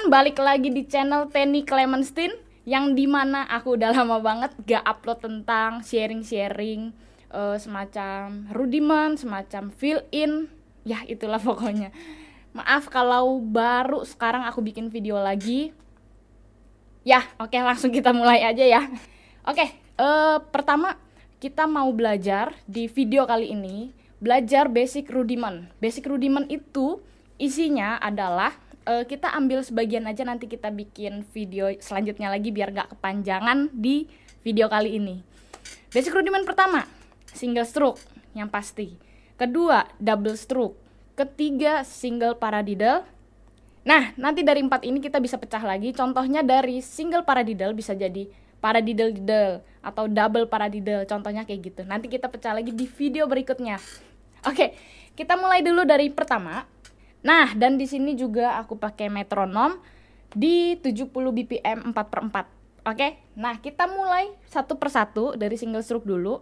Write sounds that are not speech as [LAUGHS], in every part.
teman-teman balik lagi di channel Tenny Clementine yang dimana aku udah lama banget gak upload tentang sharing-sharing uh, semacam rudiman, semacam fill in, ya itulah pokoknya. Maaf kalau baru sekarang aku bikin video lagi. Ya, oke okay, langsung kita mulai aja ya. Oke, okay, uh, eh, pertama kita mau belajar di video kali ini belajar basic rudiment. Basic rudiment itu isinya adalah uh, kita ambil sebagian aja nanti kita bikin video selanjutnya lagi biar gak kepanjangan di video kali ini. Basic rudiment pertama, single stroke yang pasti. Kedua, double stroke. Ketiga, single paradiddle. Nah, nanti dari empat ini kita bisa pecah lagi. Contohnya dari single paradiddle bisa jadi paradiddle diddle atau double paradiddle. Contohnya kayak gitu. Nanti kita pecah lagi di video berikutnya. Oke, kita mulai dulu dari pertama. Nah, dan di sini juga aku pakai metronom di 70 BPM 4 per 4. Oke, okay? nah kita mulai satu persatu dari single stroke dulu.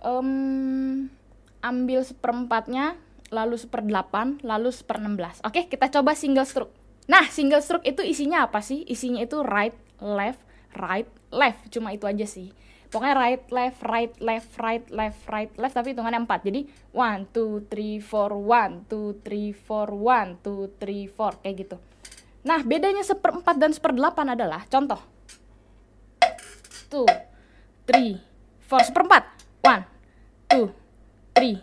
Um, ambil seperempatnya, lalu seperdelapan, lalu seperenam belas. Oke, okay? kita coba single stroke. Nah, single stroke itu isinya apa sih? Isinya itu right, left, right, left. Cuma itu aja sih pokoknya right left right left right left right left tapi hitungannya empat jadi one two three four one two three four one two three four kayak gitu nah bedanya seperempat dan seperdelapan adalah contoh two three four seperempat one two three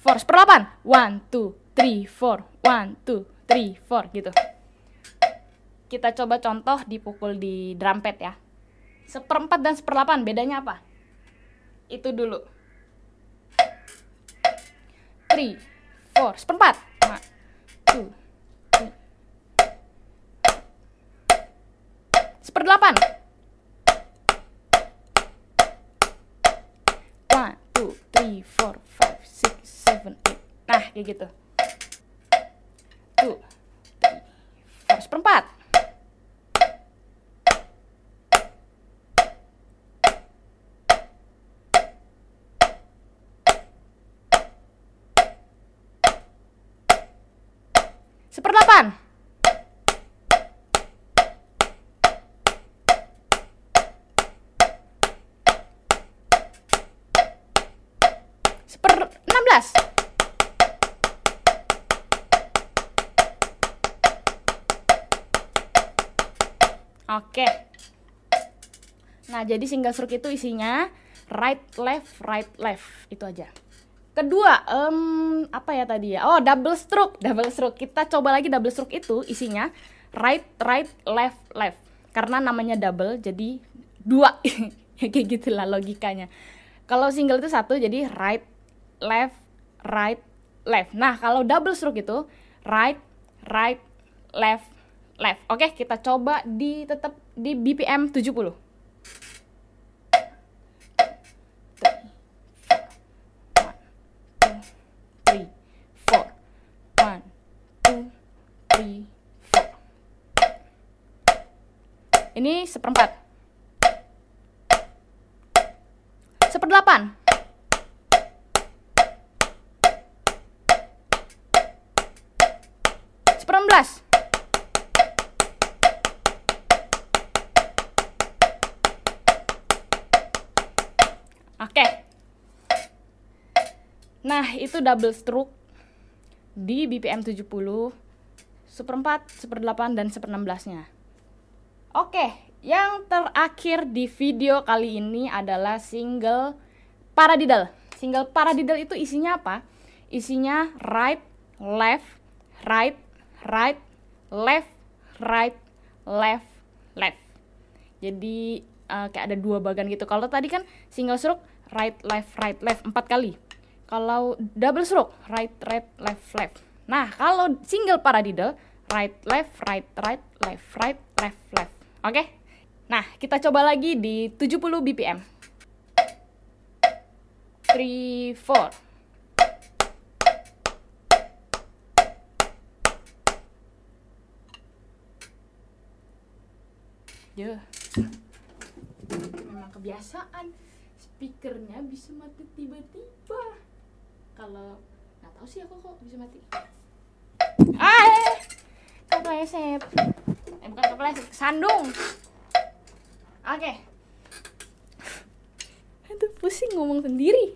four seperdelapan one two three four one two three four gitu kita coba contoh dipukul di drum pad ya Seperempat dan seperdelapan, bedanya apa? Itu dulu. 3, 4, seperempat. satu, 2, Seperdelapan. 1, 2, 3, 4, 5, 6, 7, 8. Nah, kayak gitu. 2, Seperdelapan. Seper enam belas. Oke. Nah, jadi single stroke itu isinya right, left, right, left. Itu aja. Kedua, um, apa ya tadi ya? Oh, double stroke, double stroke. Kita coba lagi double stroke itu isinya right, right, left, left. Karena namanya double, jadi dua. [LAUGHS] Ya, kayak gitulah logikanya. Kalau single itu satu, jadi right, left, right, left. Nah, kalau double stroke itu right, right, left, left. Oke, kita coba di tetap di BPM 70. ini seperempat seperdelapan Seperempat. Oke. Nah, itu double stroke di BPM 70 seperempat, seperdelapan, dan seperenamblasnya. Oke, yang terakhir di video kali ini adalah single paradiddle. Single paradiddle itu isinya apa? Isinya right, left, right, right, left, right, left, left. Jadi uh, kayak ada dua bagian gitu. Kalau tadi kan single stroke right, left, right, left empat kali. Kalau double stroke right, right, left, left Nah, kalau single paradiddle, right left right right left right left left. Oke? Okay? Nah, kita coba lagi di 70 BPM. 3 4 Yeah. Memang kebiasaan speakernya bisa mati tiba-tiba. Kalau nggak tahu sih aku kok bisa mati kepleset eh bukan kepleset sandung oke okay. itu pusing ngomong sendiri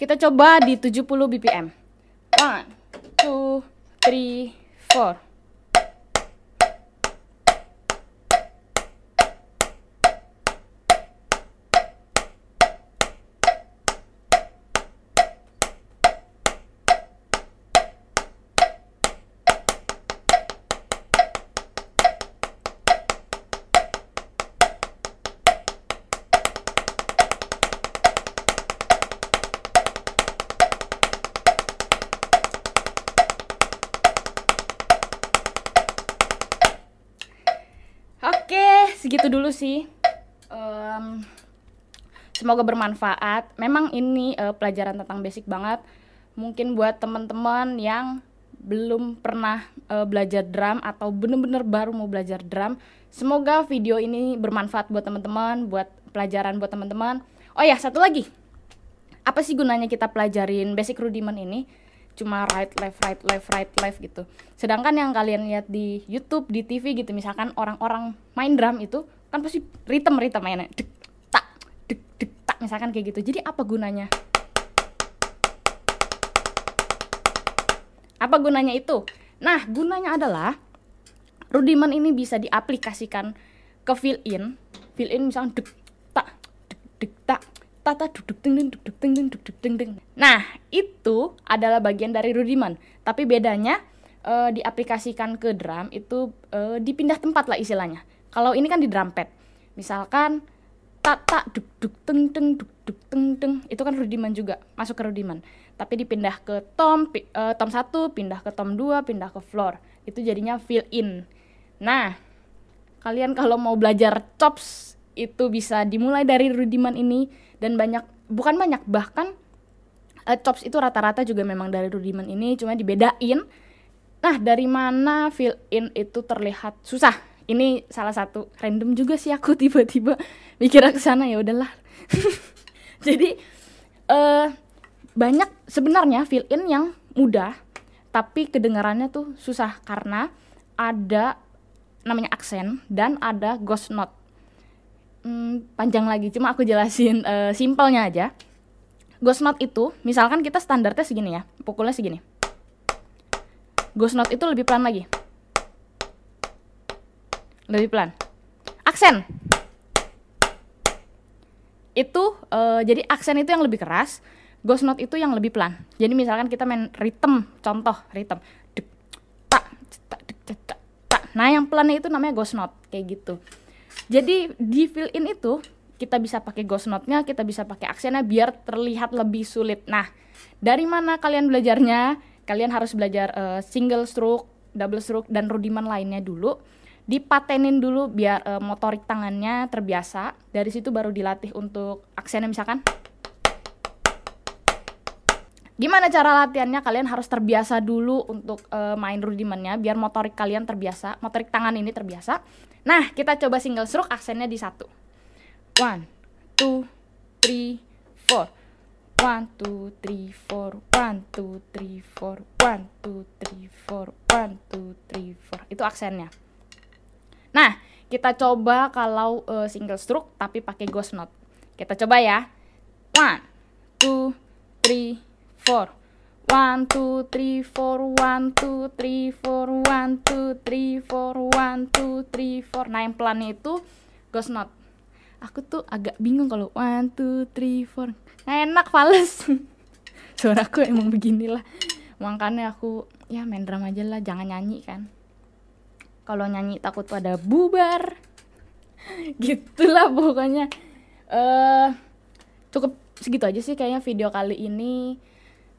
kita coba di 70 bpm one two three four dulu sih. Um, semoga bermanfaat. Memang ini uh, pelajaran tentang basic banget. Mungkin buat teman-teman yang belum pernah uh, belajar drum atau benar-benar baru mau belajar drum, semoga video ini bermanfaat buat teman-teman, buat pelajaran buat teman-teman. Oh ya, satu lagi. Apa sih gunanya kita pelajarin basic rudiment ini? Cuma right left right left right left gitu. Sedangkan yang kalian lihat di YouTube, di TV gitu misalkan orang-orang main drum itu kan pasti ritme ritme mainnya dek tak dek dek tak misalkan kayak gitu jadi apa gunanya apa gunanya itu nah gunanya adalah rudiment ini bisa diaplikasikan ke fill in fill in misalkan dek tak dek dek tak tata duduk ting deng duduk ting deng duduk ting ding nah itu adalah bagian dari rudiment tapi bedanya eh, diaplikasikan ke drum itu eh, dipindah tempat lah istilahnya kalau ini kan di drum pad. Misalkan tak tak duk duk teng teng duk duk teng teng itu kan rudiman juga masuk ke rudiman tapi dipindah ke tom pi, uh, tom 1 pindah ke tom 2 pindah ke floor itu jadinya fill in nah kalian kalau mau belajar chops itu bisa dimulai dari rudiman ini dan banyak bukan banyak bahkan uh, chops itu rata-rata juga memang dari rudiman ini cuma dibedain nah dari mana fill in itu terlihat susah ini salah satu random juga sih aku [LAUGHS] tiba-tiba mikir ke sana ya udahlah [LAUGHS] jadi uh, banyak sebenarnya fill in yang mudah tapi kedengarannya tuh susah karena ada namanya aksen dan ada ghost note hmm, panjang lagi cuma aku jelasin uh, simpelnya aja ghost note itu misalkan kita standarnya segini ya pukulnya segini ghost note itu lebih pelan lagi lebih pelan aksen itu uh, jadi aksen itu yang lebih keras ghost note itu yang lebih pelan jadi misalkan kita main rhythm contoh rhythm nah yang pelan itu namanya ghost note kayak gitu jadi di fill in itu kita bisa pakai ghost note-nya, kita bisa pakai aksennya biar terlihat lebih sulit. Nah, dari mana kalian belajarnya? Kalian harus belajar uh, single stroke, double stroke dan rudiman lainnya dulu dipatenin dulu biar uh, motorik tangannya terbiasa. Dari situ baru dilatih untuk aksennya misalkan. Gimana cara latihannya? Kalian harus terbiasa dulu untuk uh, main rudimennya biar motorik kalian terbiasa, motorik tangan ini terbiasa. Nah, kita coba single stroke aksennya di satu. One, two, three, four. One, two, three, four. One, two, three, four. One, two, three, four. One, two, three, four. Itu aksennya. Nah, kita coba kalau uh, single stroke tapi pakai ghost note. Kita coba ya. One, two, three, four. One, two, three, four. One, two, three, four. One, two, three, four. One, two, three, four. Nah, yang pelan itu ghost note. Aku tuh agak bingung kalau one, two, three, four. Nah, enak fals. [LAUGHS] Suaraku emang beginilah. Makanya aku ya main drama aja lah, jangan nyanyi kan kalau nyanyi takut pada bubar [LAUGHS] gitulah pokoknya uh, cukup segitu aja sih kayaknya video kali ini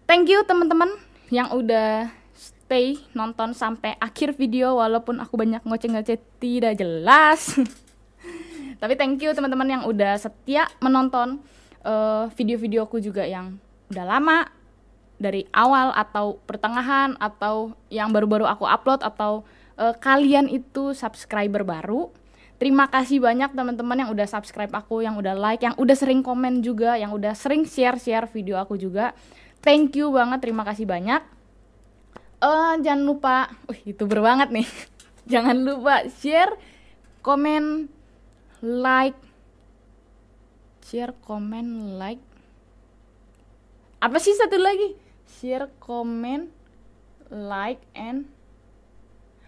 thank you teman-teman yang udah stay nonton sampai akhir video walaupun aku banyak ngoceng ngoceh tidak jelas [LAUGHS] tapi thank you teman-teman yang udah setia menonton video eh, video-videoku juga yang udah lama dari awal atau pertengahan atau yang baru-baru aku upload atau uh, kalian itu subscriber baru. Terima kasih banyak teman-teman yang udah subscribe aku, yang udah like, yang udah sering komen juga, yang udah sering share-share video aku juga. Thank you banget, terima kasih banyak. Uh, jangan lupa, uh, youtuber banget nih. [LAUGHS] jangan lupa share, komen, like, share, komen, like. Apa sih satu lagi? Share, komen, like, and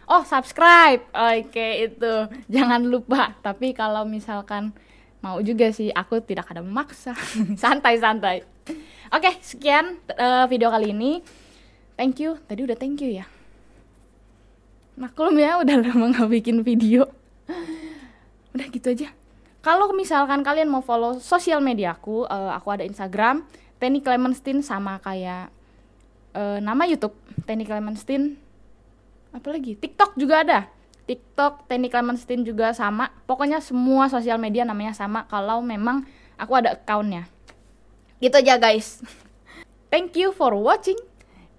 oh subscribe oke itu jangan lupa tapi kalau misalkan mau juga sih aku tidak ada memaksa [LAUGHS] santai santai oke sekian uh, video kali ini thank you tadi udah thank you ya maklum ya udah lama nggak bikin video udah gitu aja kalau misalkan kalian mau follow sosial media aku uh, aku ada Instagram Tenny Clementine sama kayak uh, nama YouTube Tenny Clementine apalagi TikTok juga ada TikTok Teknik Clementine juga sama pokoknya semua sosial media namanya sama kalau memang aku ada accountnya gitu aja guys [LAUGHS] thank you for watching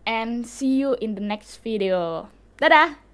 and see you in the next video dadah